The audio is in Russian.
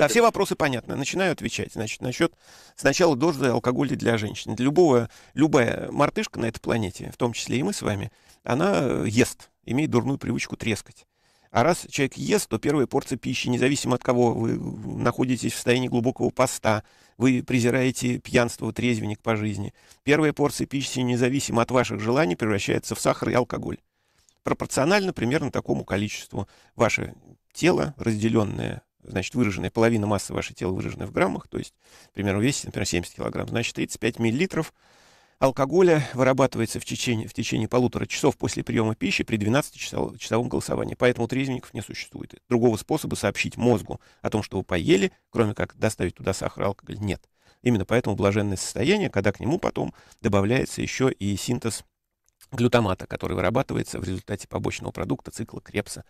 Да все вопросы понятно. Начинаю отвечать. Значит, насчет сначала дозы алкоголя для женщин. Для любого, любая мартышка на этой планете, в том числе и мы с вами, она э, ест, имеет дурную привычку трескать. А раз человек ест, то первая порция пищи, независимо от кого вы э, находитесь в состоянии глубокого поста, вы презираете пьянство, трезвенник по жизни, первая порция пищи, независимо от ваших желаний, превращается в сахар и алкоголь. Пропорционально примерно такому количеству ваше тело, разделенное значит, выраженная, половина массы вашего тела выражена в граммах, то есть, например, весит весите, например, 70 килограмм, значит, 35 миллилитров алкоголя вырабатывается в течение, в течение полутора часов после приема пищи при 12-часовом голосовании. Поэтому трезвенников не существует. Другого способа сообщить мозгу о том, что вы поели, кроме как доставить туда сахар и алкоголь, нет. Именно поэтому блаженное состояние, когда к нему потом добавляется еще и синтез глютамата, который вырабатывается в результате побочного продукта цикла Крепса,